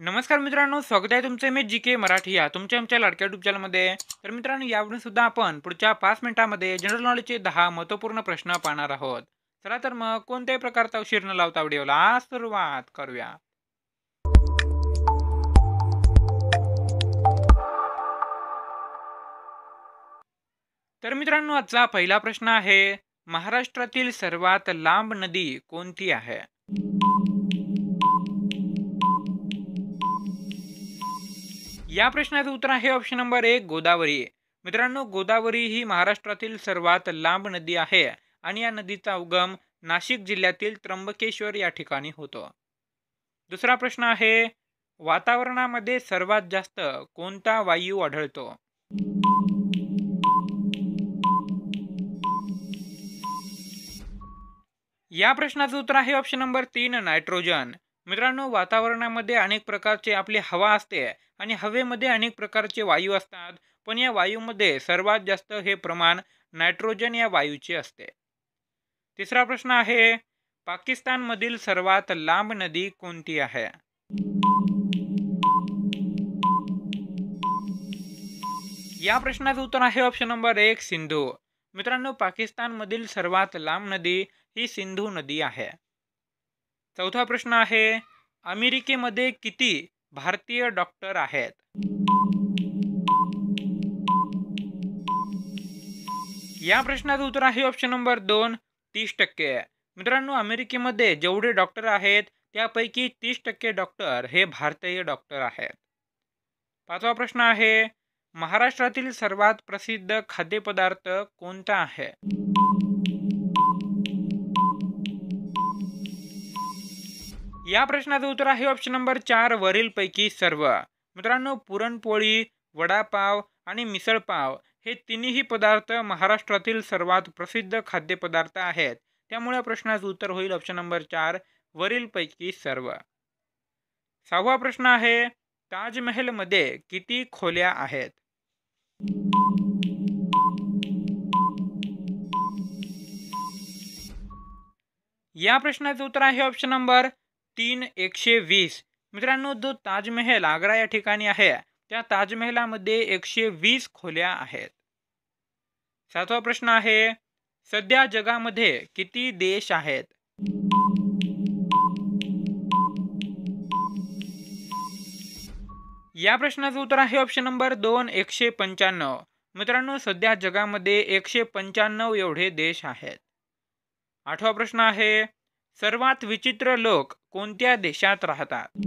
नमस्कार मित्रांनो स्वागत आहे तुमचे मी जी के मराठी या तुमच्या आमच्या लाडक्या युट्यूब चॅनलमध्ये तर मित्रांनो यावरून सुद्धा आपण पुढच्या पाच मिनिटांमध्ये जनरल नॉलेजचे दहा महत्वपूर्ण प्रश्न पाहणार आहोत चला तर मग कोणत्याही प्रकारचा उशीर न लावता व्हिडिओला सुरुवात करूया तर मित्रांनो आजचा पहिला प्रश्न आहे महाराष्ट्रातील सर्वात लांब नदी कोणती आहे या प्रश्नाचं उत्तर आहे ऑप्शन नंबर एक गोदावरी मित्रांनो गोदावरी ही महाराष्ट्रातील सर्वात लांब नदी आहे आणि या नदीचा उगम नाशिक जिल्ह्यातील त्र्यंबकेश्वर या ठिकाणी होतो दुसरा प्रश्न आहे वातावरणामध्ये सर्वात जास्त कोणता वायू आढळतो या प्रश्नाचं उत्तर आहे ऑप्शन नंबर तीन नायट्रोजन मित्रांनो वातावरणामध्ये अनेक प्रकारचे आपली हवा असते आणि हवेमध्ये अनेक प्रकारचे वायू असतात पण या वायूमध्ये सर्वात जास्त हे प्रमाण नायट्रोजन या वायूचे असते तिसरा प्रश्न आहे पाकिस्तानमधील सर्वात लांब नदी कोणती आहे या प्रश्नाचं उत्तर आहे ऑप्शन नंबर एक सिंधू मित्रांनो पाकिस्तानमधील सर्वात लांब नदी ही सिंधू नदी आहे चौथा प्रश्न आहे अमेरिकेमध्ये किती भारतीय डॉक्टर आहेत या प्रश्नाचं उत्तर आहे ऑप्शन नंबर दोन तीस टक्के मित्रांनो अमेरिकेमध्ये जेवढे डॉक्टर आहेत त्यापैकी तीस टक्के डॉक्टर हे भारतीय डॉक्टर आहेत पाचवा प्रश्न आहे महाराष्ट्रातील सर्वात प्रसिद्ध खाद्यपदार्थ कोणता आहे या प्रश्नाचं उत्तर आहे ऑप्शन नंबर चार वरीलपैकी सर्व मित्रांनो पुरणपोळी वडापाव आणि मिसळपाव हे तिन्ही पदार्थ महाराष्ट्रातील सर्वात प्रसिद्ध खाद्यपदार्थ आहेत त्यामुळे प्रश्नाचं उत्तर होईल ऑप्शन नंबर चार वरीलपैकी सर्व सहावा प्रश्न आहे ताजमहलमध्ये किती खोल्या आहेत या प्रश्नाचं उत्तर आहे ऑप्शन नंबर तीन एकशे वीस मित्रांनो जो ताजमहल आग्रा या ठिकाणी आहे त्या ताजमहलामध्ये एकशे वीस खोल्या आहेत सातवा प्रश्न आहे सध्या जगामध्ये किती देश आहेत या प्रश्नाचं उत्तर आहे ऑप्शन नंबर दोन एकशे पंच्याण्णव मित्रांनो सध्या जगामध्ये एकशे पंच्याण्णव एवढे देश आहेत आठवा प्रश्न आहे सर्वात विचित्र लोक कोणत्या देशात राहतात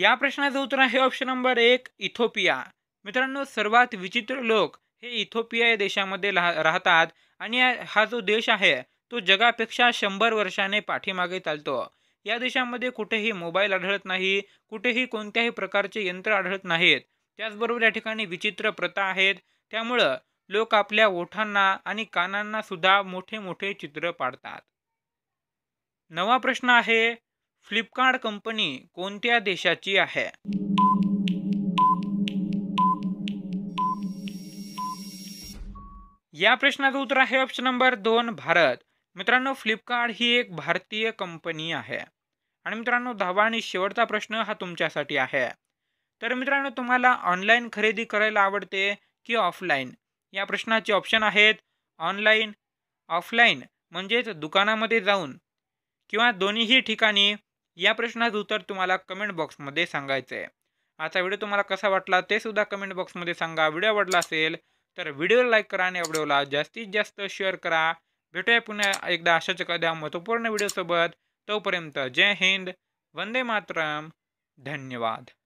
या प्रश्नाचं उत्तर आहे ऑप्शन नंबर एक इथोपिया मित्रांनो सर्वात विचित्र लोक हे इथोपिया या देशामध्ये राहतात आणि हा जो देश आहे तो जगापेक्षा शंभर वर्षाने पाठीमागे चालतो या देशामध्ये कुठेही मोबाईल आढळत नाही कुठेही कोणत्याही प्रकारचे यंत्र आढळत नाहीत त्याचबरोबर या ठिकाणी विचित्र प्रथा आहेत त्यामुळं लोक आपल्या ओठांना आणि कानांना सुद्धा मोठे मोठे चित्र पाडतात नवा प्रश्न आहे फ्लिपकार्ट कंपनी कोणत्या देशाची आहे या प्रश्नाचं उत्तर आहे ऑप्शन नंबर दोन भारत मित्रांनो फ्लिपकार्ट ही एक भारतीय कंपनी आहे आणि मित्रांनो दहावा आणि शेवटचा प्रश्न हा तुमच्यासाठी आहे तर मित्रांनो तुम्हाला ऑनलाईन खरेदी करायला आवडते की ऑफलाईन या प्रश्नाचे ऑप्शन आहेत ऑनलाईन ऑफलाईन म्हणजेच दुकानामध्ये जाऊन किंवा दोन्हीही ठिकाणी या प्रश्नाचं उत्तर तुम्हाला कमेंट बॉक्समध्ये सांगायचं आहे आजचा व्हिडिओ तुम्हाला कसा वाटला ते सुद्धा कमेंट बॉक्समध्ये सांगा व्हिडिओ आवडला असेल तर व्हिडिओला लाईक करा आणि व्हिडिओला जास्तीत जास्त शेअर करा भेटूया पुन्हा एकदा अशाच एखाद्या महत्त्वपूर्ण व्हिडिओसोबत तोपर्यंत जय हिंद वंदे मातरम धन्यवाद